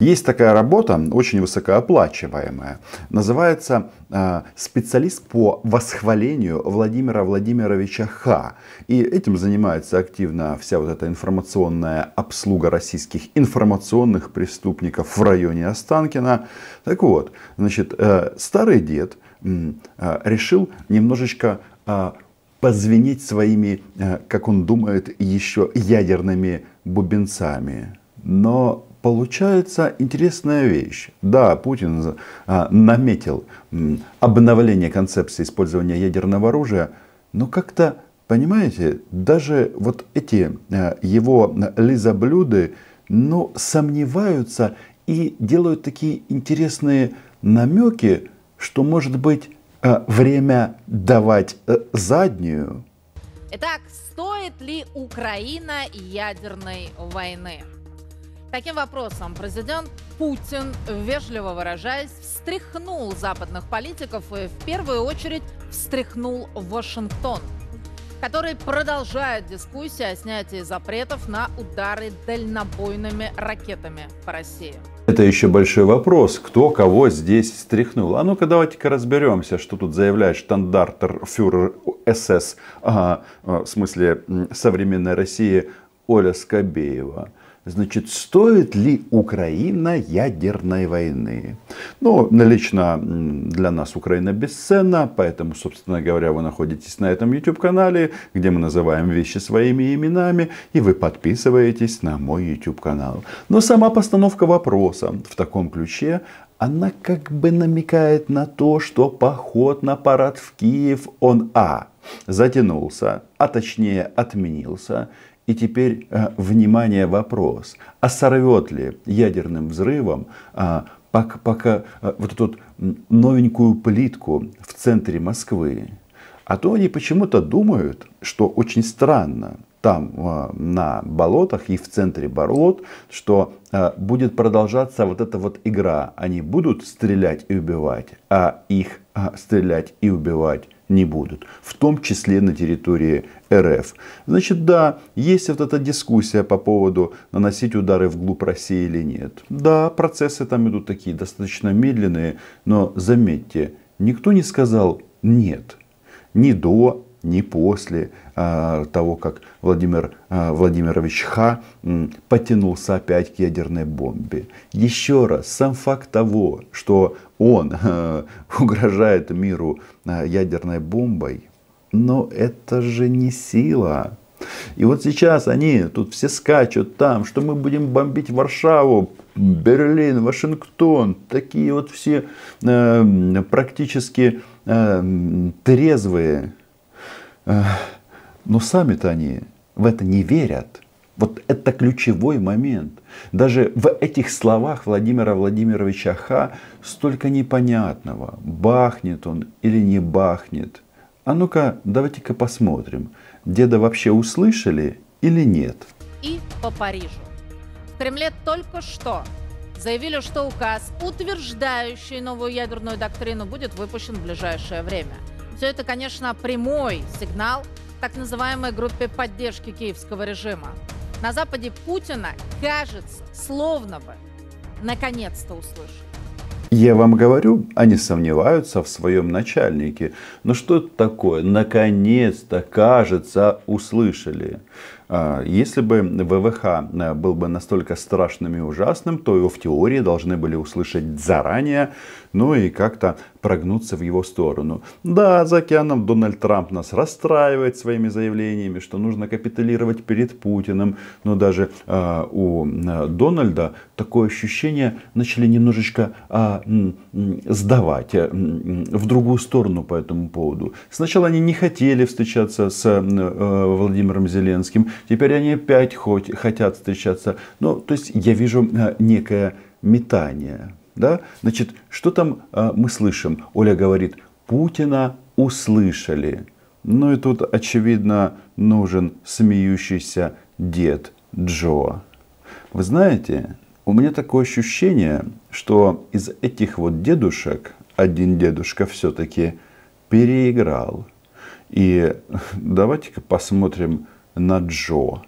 Есть такая работа, очень высокооплачиваемая, называется э, «Специалист по восхвалению Владимира Владимировича Х». И этим занимается активно вся вот эта информационная обслуга российских информационных преступников в районе Останкина. Так вот, значит, э, старый дед э, решил немножечко позвенеть своими, как он думает, еще ядерными бубенцами. Но получается интересная вещь. Да, Путин а, наметил обновление концепции использования ядерного оружия, но как-то, понимаете, даже вот эти а, его лизоблюды, ну, сомневаются и делают такие интересные намеки, что, может быть, а, время давать э, заднюю. Итак, стоит ли Украина ядерной войны? Таким вопросом президент Путин, вежливо выражаясь, встряхнул западных политиков и в первую очередь встряхнул Вашингтон, который продолжает дискуссию о снятии запретов на удары дальнобойными ракетами по России. Это еще большой вопрос, кто кого здесь встряхнул. А ну-ка давайте-ка разберемся, что тут заявляет штандартер фюрер СС, а, э, в смысле современной России, Оля Скобеева. Значит, стоит ли Украина ядерной войны? Ну, лично для нас Украина бесценна, поэтому, собственно говоря, вы находитесь на этом YouTube-канале, где мы называем вещи своими именами, и вы подписываетесь на мой YouTube-канал. Но сама постановка вопроса в таком ключе, она как бы намекает на то, что поход на парад в Киев, он а, затянулся, а точнее отменился, и теперь, э, внимание, вопрос. А сорвет ли ядерным взрывом а, пока, пока э, вот эту новенькую плитку в центре Москвы? А то они почему-то думают, что очень странно, там э, на болотах и в центре болот, что будет продолжаться вот эта вот игра. Они будут стрелять и убивать, а их стрелять и убивать не будут, в том числе на территории РФ. Значит, да, есть вот эта дискуссия по поводу наносить удары вглубь России или нет. Да, процессы там идут такие достаточно медленные, но заметьте, никто не сказал нет. Ни до ни после а, того, как Владимир а, Владимирович Ха потянулся опять к ядерной бомбе. Еще раз, сам факт того, что он а, угрожает миру ядерной бомбой, но это же не сила. И вот сейчас они тут все скачут там, что мы будем бомбить Варшаву, Берлин, Вашингтон. Такие вот все э, практически э, трезвые. Э, но сами-то они в это не верят. Вот это ключевой момент. Даже в этих словах Владимира Владимировича Ха столько непонятного. Бахнет он или не бахнет. А ну-ка, давайте-ка посмотрим, деда вообще услышали или нет. И по Парижу. В Кремле только что заявили, что указ, утверждающий новую ядерную доктрину, будет выпущен в ближайшее время – все это, конечно, прямой сигнал так называемой группе поддержки киевского режима. На Западе Путина, кажется, словно бы наконец-то услышали. Я вам говорю, они сомневаются в своем начальнике. Но ну что это такое? Наконец-то, кажется, услышали. А, если бы ВВХ э, был бы настолько страшным и ужасным, то его в теории должны были услышать заранее, ну и как-то прогнуться в его сторону. Да, за океаном Дональд Трамп нас расстраивает своими заявлениями, что нужно капитулировать перед Путиным, но даже э, у э, Дональда такое ощущение начали немножечко э, сдавать э, в другую сторону по этому поводу. Сначала они не хотели встречаться с э, э Владимиром Зеленским, теперь они опять хоть, хотят встречаться. Ну, то есть я вижу э, некое метание. Да? Значит, что там э, мы слышим? Оля говорит, Путина услышали. Ну и тут, очевидно, нужен смеющийся дед Джо. Вы знаете, у меня такое ощущение, что из этих вот дедушек один дедушка все-таки переиграл. И давайте-ка посмотрим на Джо.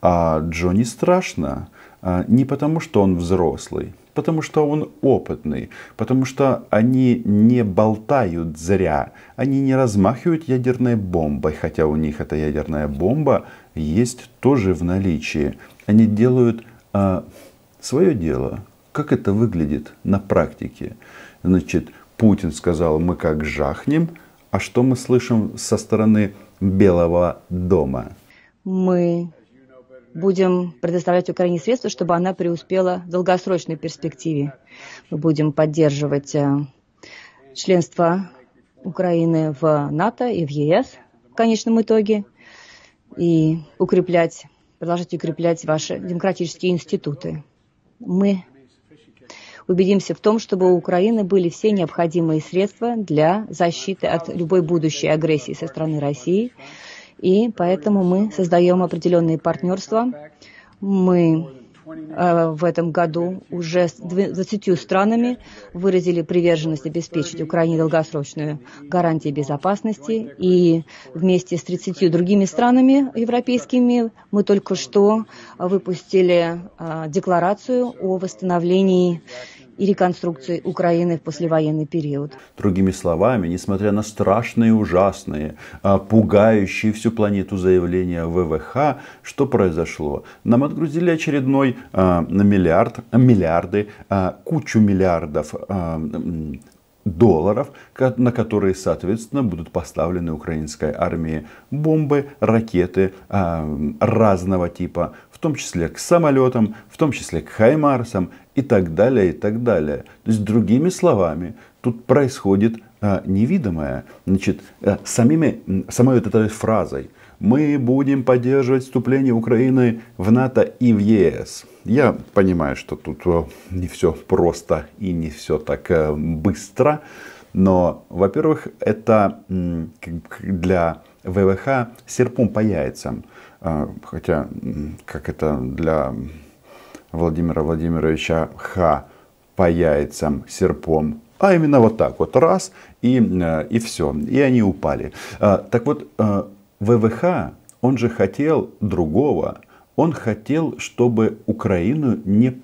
А Джо не страшно, а, не потому что он взрослый, потому что он опытный, потому что они не болтают зря, они не размахивают ядерной бомбой, хотя у них эта ядерная бомба есть тоже в наличии. Они делают а, свое дело. Как это выглядит на практике? Значит, Путин сказал, мы как жахнем, а что мы слышим со стороны Белого дома? мы будем предоставлять Украине средства, чтобы она преуспела в долгосрочной перспективе. Мы будем поддерживать э, членство Украины в НАТО и в ЕС в конечном итоге и укреплять, продолжать укреплять ваши демократические институты. Мы убедимся в том, чтобы у Украины были все необходимые средства для защиты от любой будущей агрессии со стороны России, и поэтому мы создаем определенные партнерства. Мы э, в этом году уже с 20 странами выразили приверженность обеспечить Украине долгосрочную гарантию безопасности. И вместе с 30 другими странами европейскими мы только что выпустили э, декларацию о восстановлении и реконструкции Украины в послевоенный период. Другими словами, несмотря на страшные, ужасные, а, пугающие всю планету заявления ВВХ, что произошло? Нам отгрузили очередной а, на миллиард, миллиарды, а, кучу миллиардов долларов, на которые, соответственно, будут поставлены украинской армии бомбы, ракеты э, разного типа, в том числе к самолетам, в том числе к хаймарсам и так далее, и так далее. То есть, другими словами, тут происходит Э, невидимое, значит, э, самими, самой вот этой фразой «Мы будем поддерживать вступление Украины в НАТО и в ЕС». Я понимаю, что тут э, не все просто и не все так быстро, но, во-первых, это для ВВХ серпом по яйцам. Хотя, как это для Владимира Владимировича Х по яйцам серпом а именно вот так вот, раз, и, э, и все, и они упали. А, так вот, э, ВВХ, он же хотел другого, он хотел, чтобы Украину не,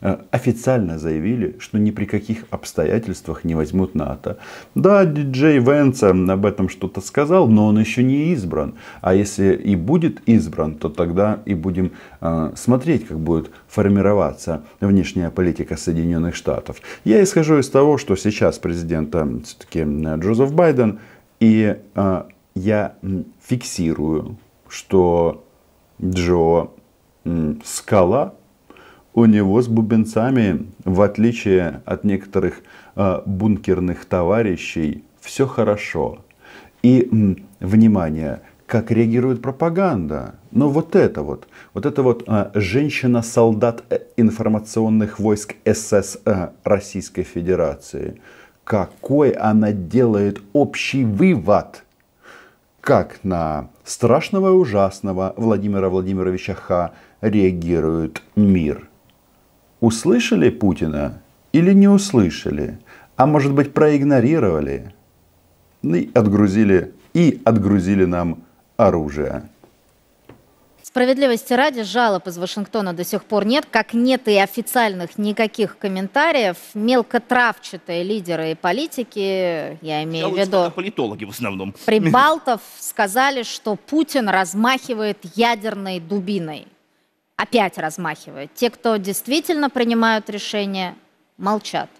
э, официально заявили, что ни при каких обстоятельствах не возьмут НАТО. Да, диджей Венца об этом что-то сказал, но он еще не избран. А если и будет избран, то тогда и будем э, смотреть, как будет формироваться внешняя политика Соединенных Штатов. Я исхожу из того, что сейчас президента э, все-таки Джозеф Байден, и я фиксирую, что Джо скала, у него с бубенцами, в отличие от некоторых а, бункерных товарищей, все хорошо. И, внимание, как реагирует пропаганда. Но вот это вот, вот это вот а, э, женщина-солдат информационных войск СС э, а, Российской Федерации. Какой она делает общий вывод – как на страшного и ужасного Владимира Владимировича Ха, реагирует мир. Услышали Путина или не услышали, а может быть проигнорировали ну и отгрузили, и отгрузили нам оружие. Справедливости ради, жалоб из Вашингтона до сих пор нет, как нет и официальных никаких комментариев. Мелкотравчатые лидеры и политики, я имею в виду... политологи в основном. Прибалтов сказали, что Путин размахивает ядерной дубиной опять размахивают. Те, кто действительно принимают решения, молчат.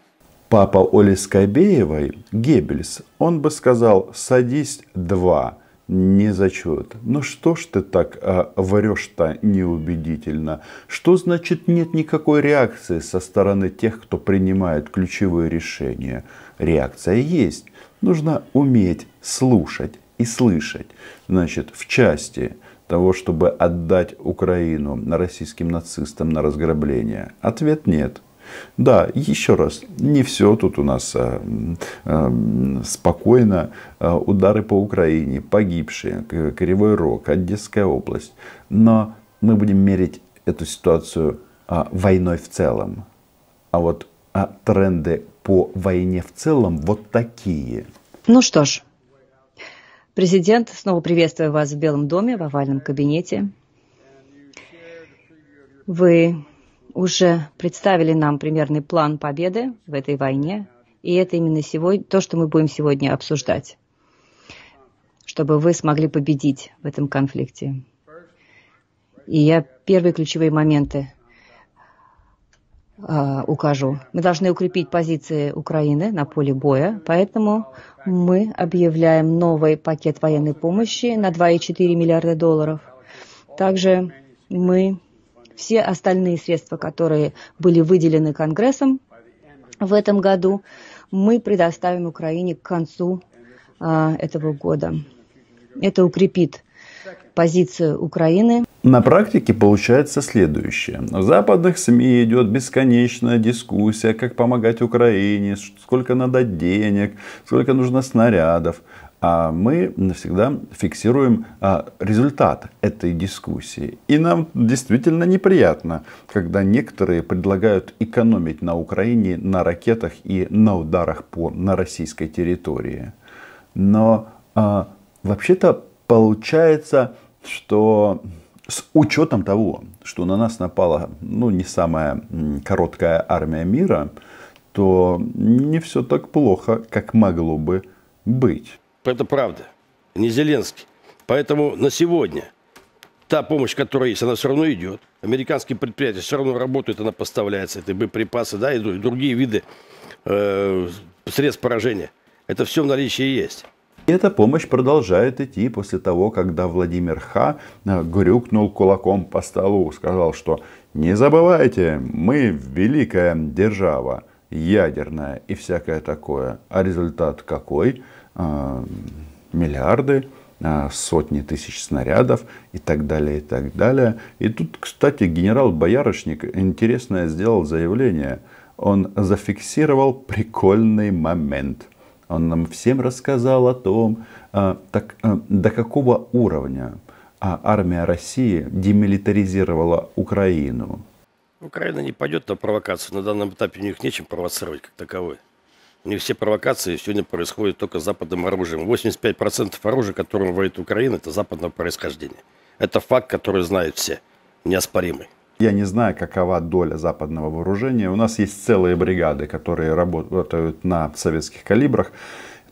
Папа Оли Скобеевой, Геббельс, он бы сказал «садись два» не зачет. Ну что ж ты так э, врешь-то неубедительно? Что значит нет никакой реакции со стороны тех, кто принимает ключевые решения? Реакция есть. Нужно уметь слушать и слышать. Значит, в части того, чтобы отдать Украину российским нацистам на разграбление? Ответ нет. Да, еще раз, не все тут у нас а, а, спокойно. А, удары по Украине, погибшие, Кривой Рог, Одесская область. Но мы будем мерить эту ситуацию а, войной в целом. А вот а, тренды по войне в целом вот такие. Ну что ж, Президент, снова приветствую вас в Белом доме, в овальном кабинете. Вы уже представили нам примерный план победы в этой войне, и это именно сегодня, то, что мы будем сегодня обсуждать, чтобы вы смогли победить в этом конфликте. И я первые ключевые моменты э, укажу. Мы должны укрепить позиции Украины на поле боя, поэтому мы объявляем новый пакет военной помощи на 2,4 миллиарда долларов. Также мы все остальные средства, которые были выделены Конгрессом в этом году, мы предоставим Украине к концу э, этого года. Это укрепит позицию Украины. На практике получается следующее. В западных СМИ идет бесконечная дискуссия, как помогать Украине, сколько надо денег, сколько нужно снарядов. А мы навсегда фиксируем а, результат этой дискуссии. И нам действительно неприятно, когда некоторые предлагают экономить на Украине на ракетах и на ударах по, на российской территории. Но а, вообще-то получается что с учетом того, что на нас напала ну, не самая короткая армия мира, то не все так плохо, как могло бы быть. Это правда. Не Зеленский. Поэтому на сегодня та помощь, которая есть, она все равно идет. Американские предприятия все равно работают, она поставляется. Это боеприпасы, да, и другие виды э, средств поражения. Это все в наличии есть. И эта помощь продолжает идти после того, когда Владимир Ха э, грюкнул кулаком по столу, сказал, что «Не забывайте, мы великая держава, ядерная и всякое такое». А результат какой? Э, миллиарды э, сотни тысяч снарядов и так далее, и так далее. И тут, кстати, генерал Боярышник интересное сделал заявление. Он зафиксировал прикольный момент – он нам всем рассказал о том, а, так, а, до какого уровня а, армия России демилитаризировала Украину. Украина не пойдет на провокацию. На данном этапе у них нечем провоцировать как таковой. У них все провокации сегодня происходят только западным оружием. 85% оружия, которым воюет Украина, это западного происхождения. Это факт, который знают все, неоспоримый. Я не знаю, какова доля западного вооружения. У нас есть целые бригады, которые работают на советских калибрах.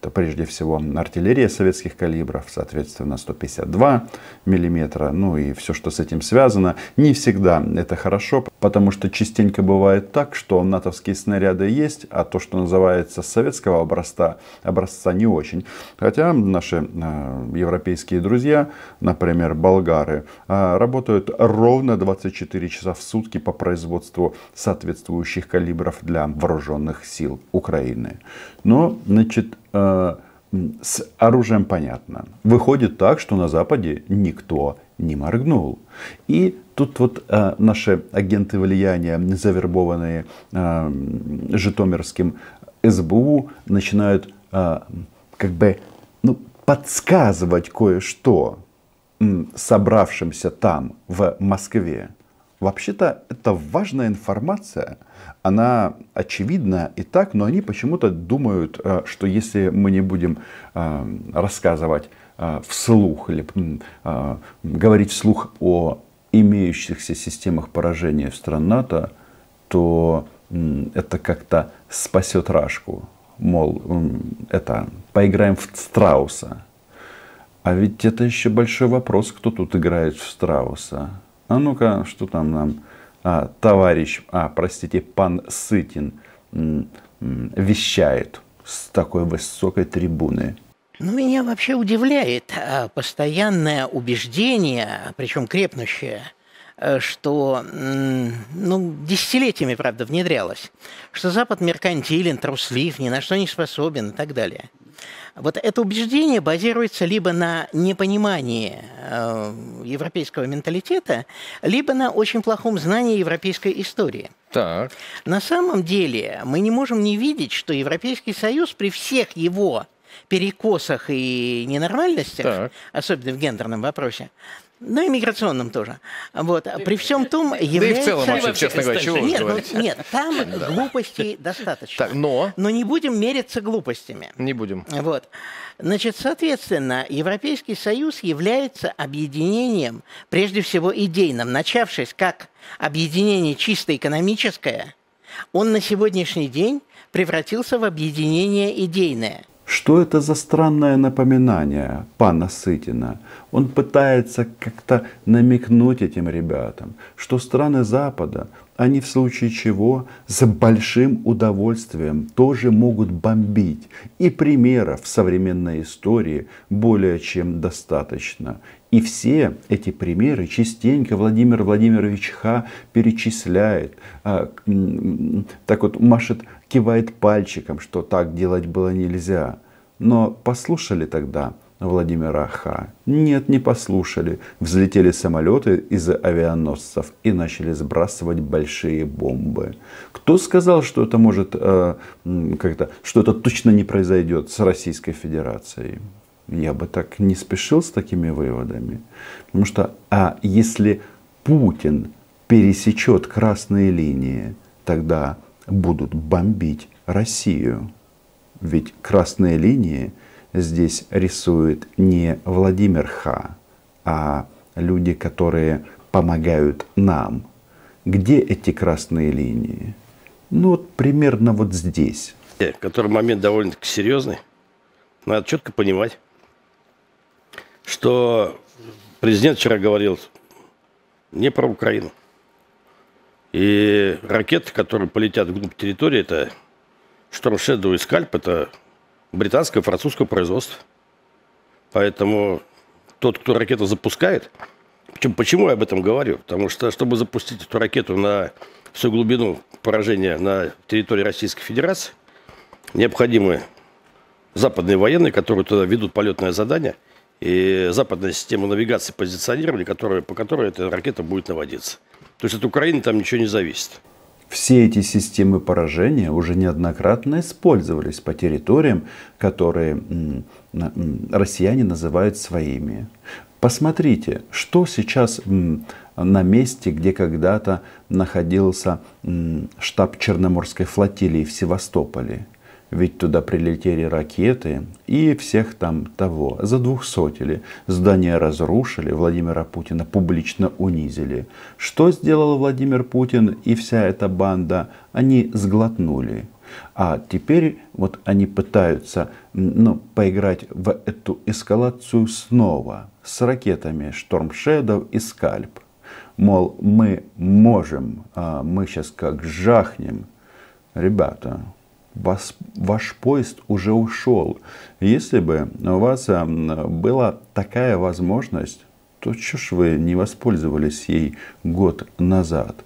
Это прежде всего артиллерия советских калибров, соответственно 152 миллиметра, ну и все, что с этим связано. Не всегда это хорошо, потому что частенько бывает так, что натовские снаряды есть, а то, что называется советского образца, образца не очень. Хотя наши э, европейские друзья, например, болгары, э, работают ровно 24 часа в сутки по производству соответствующих калибров для вооруженных сил Украины. Но, значит, Э, с оружием понятно. Выходит так, что на Западе никто не моргнул. И тут вот э, наши агенты влияния, завербованные э, житомирским СБУ, начинают э, как бы ну, подсказывать кое-что собравшимся там, в Москве. Вообще-то это важная информация – она очевидна и так, но они почему-то думают, э, что если мы не будем э, рассказывать э, вслух или говорить вслух о имеющихся системах поражения в стран НАТО, то это как-то спасет Рашку. Мол, это поиграем в страуса. А ведь это еще большой вопрос, кто тут играет в страуса. А ну-ка, что там нам а, товарищ, а, простите, пан Сытин вещает с такой высокой трибуны. Ну, меня вообще удивляет а, постоянное убеждение, причем крепнущее, э, что ну, десятилетиями, правда, внедрялось, что Запад меркантилен, труслив, ни на что не способен и так далее. Вот это убеждение базируется либо на непонимании э, европейского менталитета, либо на очень плохом знании европейской истории. Так. На самом деле мы не можем не видеть, что Европейский Союз при всех его перекосах и ненормальностях, так. особенно в гендерном вопросе, ну и миграционным тоже. Вот. При всем том является... Да и в целом вообще, честно говоря, чего нет, ну, нет, там глупостей достаточно. Так, но... но не будем мериться глупостями. Не будем. Вот. Значит, соответственно, Европейский Союз является объединением, прежде всего идейным, начавшись как объединение чисто экономическое, он на сегодняшний день превратился в объединение идейное – что это за странное напоминание пана Сытина? Он пытается как-то намекнуть этим ребятам, что страны Запада, они в случае чего с большим удовольствием тоже могут бомбить. И примеров в современной истории более чем достаточно. И все эти примеры частенько Владимир Владимирович Ха перечисляет, а, так вот машет кивает пальчиком, что так делать было нельзя. Но послушали тогда Владимира Ха? Нет, не послушали. Взлетели самолеты из авианосцев и начали сбрасывать большие бомбы. Кто сказал, что это может э, как-то, что это точно не произойдет с Российской Федерацией? Я бы так не спешил с такими выводами. Потому что, а если Путин пересечет красные линии, тогда будут бомбить Россию. Ведь красные линии здесь рисует не Владимир Ха, а люди, которые помогают нам. Где эти красные линии? Ну вот примерно вот здесь. Э, который момент довольно-таки серьезный. Надо четко понимать, что президент вчера говорил не про Украину. И Ракеты, которые полетят в глубь территории, это Storm Shadow и Скальп, это британское, французское производство. Поэтому тот, кто ракету запускает, почему, почему я об этом говорю? Потому что, чтобы запустить эту ракету на всю глубину поражения на территории Российской Федерации, необходимы западные военные, которые туда ведут полетное задание – и западная система навигации позиционирования, которая, по которой эта ракета будет наводиться. То есть от Украины там ничего не зависит. Все эти системы поражения уже неоднократно использовались по территориям, которые россияне называют своими. Посмотрите, что сейчас на месте, где когда-то находился штаб Черноморской флотилии в Севастополе ведь туда прилетели ракеты и всех там того, за двухсотили, здание разрушили, Владимира Путина публично унизили. Что сделал Владимир Путин и вся эта банда? Они сглотнули. А теперь вот они пытаются ну, поиграть в эту эскалацию снова с ракетами Штормшедов и Скальп. Мол, мы можем, а мы сейчас как жахнем. Ребята, вас, ваш поезд уже ушел. Если бы у вас эм, была такая возможность, то что ж вы не воспользовались ей год назад?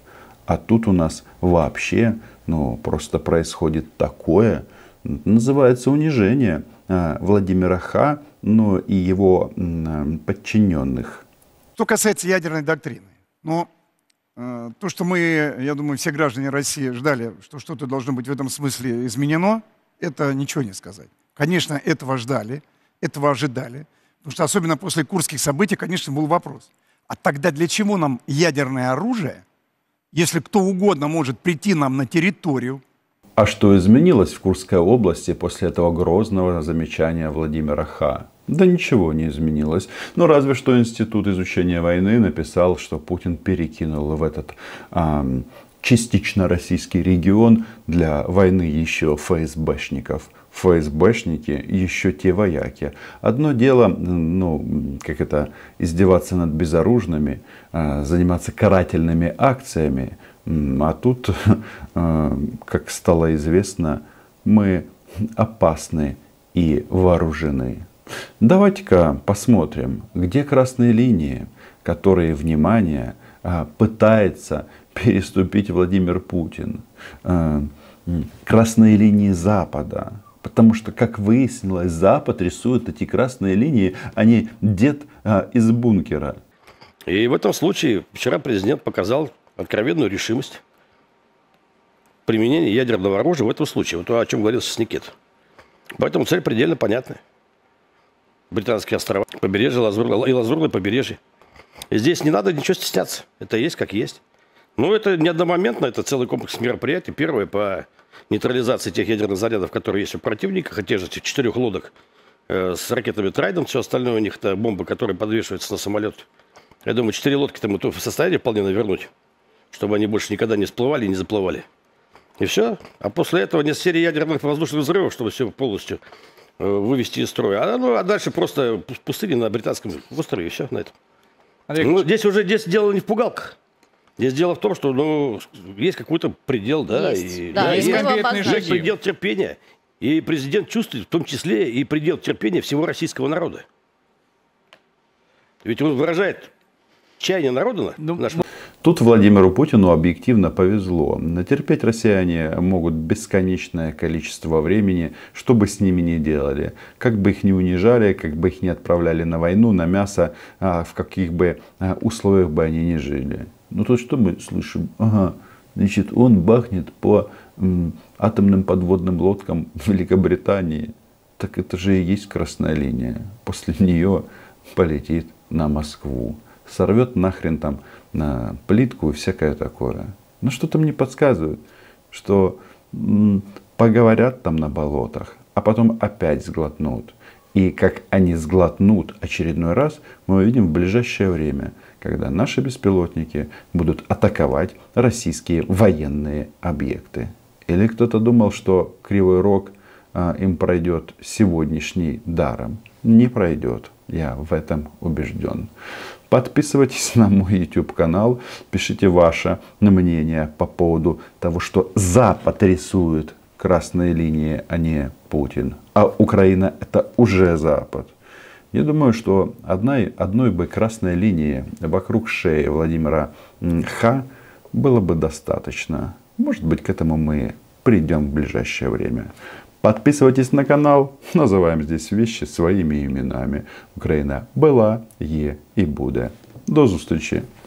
А тут у нас вообще, ну, просто происходит такое, называется унижение э, Владимира Ха, но ну, и его подчиненных. Что касается ядерной доктрины, но ну, Э, то, что мы, я думаю, все граждане России ждали, что что-то должно быть в этом смысле изменено, это ничего не сказать. Конечно, этого ждали, этого ожидали. Потому что особенно после курских событий, конечно, был вопрос. А тогда для чего нам ядерное оружие, если кто угодно может прийти нам на территорию? А что изменилось в Курской области после этого грозного замечания Владимира Ха? Да ничего не изменилось. Но ну, разве что Институт изучения войны написал, что Путин перекинул в этот а, частично российский регион для войны еще ФСБшников. ФСБшники еще те вояки. Одно дело, ну, как это, издеваться над безоружными, а, заниматься карательными акциями. А тут, а, как стало известно, мы опасны и вооружены. Давайте-ка посмотрим, где красные линии, которые, внимание, а, пытается переступить Владимир Путин. А, красные линии Запада. Потому что, как выяснилось, Запад рисует эти красные линии, а не дед а, из бункера. И в этом случае вчера президент показал откровенную решимость применения ядерного оружия в этом случае. Вот то, о чем говорил сейчас Никит. Поэтому цель предельно понятная британские острова, побережье Лазурное, и Лазурное побережье. И здесь не надо ничего стесняться. Это есть как есть. Ну, это не одномоментно, это целый комплекс мероприятий. Первое по нейтрализации тех ядерных зарядов, которые есть у противника, хотя же этих четырех лодок э, с ракетами Трайдом, все остальное у них это бомба, которая подвешивается на самолет. Я думаю, четыре лодки-то мы в состоянии вполне навернуть, чтобы они больше никогда не всплывали и не заплывали. И все. А после этого не серии ядерных воздушных взрывов, чтобы все полностью Э, вывести из строя. А, ну, а дальше просто пустыни на британском острове, и все на этом. ну, здесь уже здесь дело не в пугалках. Здесь дело в том, что ну, есть какой-то предел, да, есть, и, да, да, есть, есть предел терпения. И президент чувствует, в том числе, и предел терпения всего российского народа. Ведь он выражает чаяние народа ну, нашего. Тут Владимиру Путину объективно повезло. Натерпеть россияне могут бесконечное количество времени, что бы с ними ни делали. Как бы их не унижали, как бы их не отправляли на войну, на мясо, а, в каких бы а, условиях бы они ни жили. Ну тут что мы слышим? Ага, значит, он бахнет по атомным подводным лодкам Великобритании. Так это же и есть красная линия. После нее полетит на Москву сорвет нахрен там на плитку и всякое такое. Но ну, что-то мне подсказывает, что поговорят там на болотах, а потом опять сглотнут. И как они сглотнут очередной раз, мы увидим в ближайшее время, когда наши беспилотники будут атаковать российские военные объекты. Или кто-то думал, что Кривой Рог а, им пройдет сегодняшний даром. Не пройдет, я в этом убежден. Подписывайтесь на мой YouTube канал, пишите ваше мнение по поводу того, что Запад рисует красные линии, а не Путин. А Украина это уже Запад. Я думаю, что одной, одной бы красной линии вокруг шеи Владимира Ха было бы достаточно. Может быть, к этому мы придем в ближайшее время. Подписывайтесь на канал. Называем здесь вещи своими именами. Украина была, е и будет. До зустрічі!